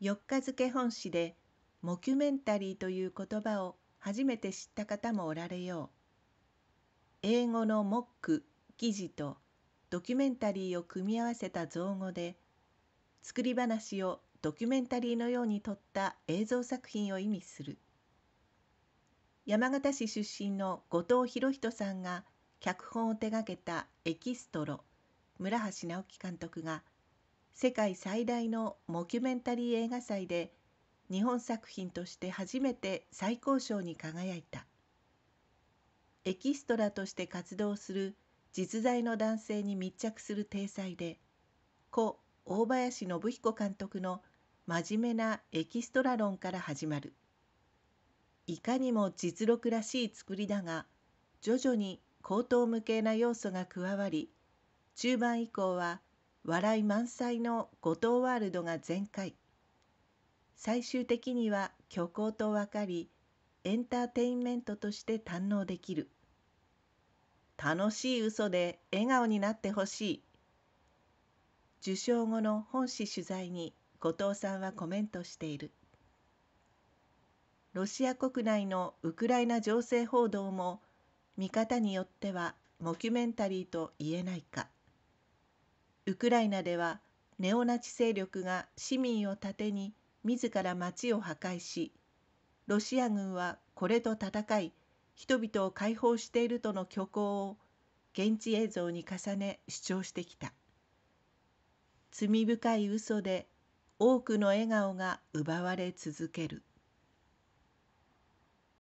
4日付本誌で「モキュメンタリー」という言葉を初めて知った方もおられよう英語の「モック」記事とドキュメンタリーを組み合わせた造語で作り話をドキュメンタリーのように撮った映像作品を意味する山形市出身の後藤博人さんが脚本を手がけた「エキストロ」村橋直樹監督が世界最大のモキュメンタリー映画祭で日本作品として初めて最高賞に輝いたエキストラとして活動する実在の男性に密着する体裁で故大林信彦監督の真面目なエキストラ論から始まるいかにも実録らしい作りだが徐々に口頭無形な要素が加わり中盤以降は笑い満載の五島ワールドが全開最終的には虚構と分かりエンターテインメントとして堪能できる楽しい嘘で笑顔になってほしい受賞後の本誌取材に後藤さんはコメントしているロシア国内のウクライナ情勢報道も見方によってはモキュメンタリーと言えないかウクライナではネオナチ勢力が市民を盾に自ら町を破壊しロシア軍はこれと戦い人々を解放しているとの虚構を現地映像に重ね主張してきた罪深い嘘で多くの笑顔が奪われ続ける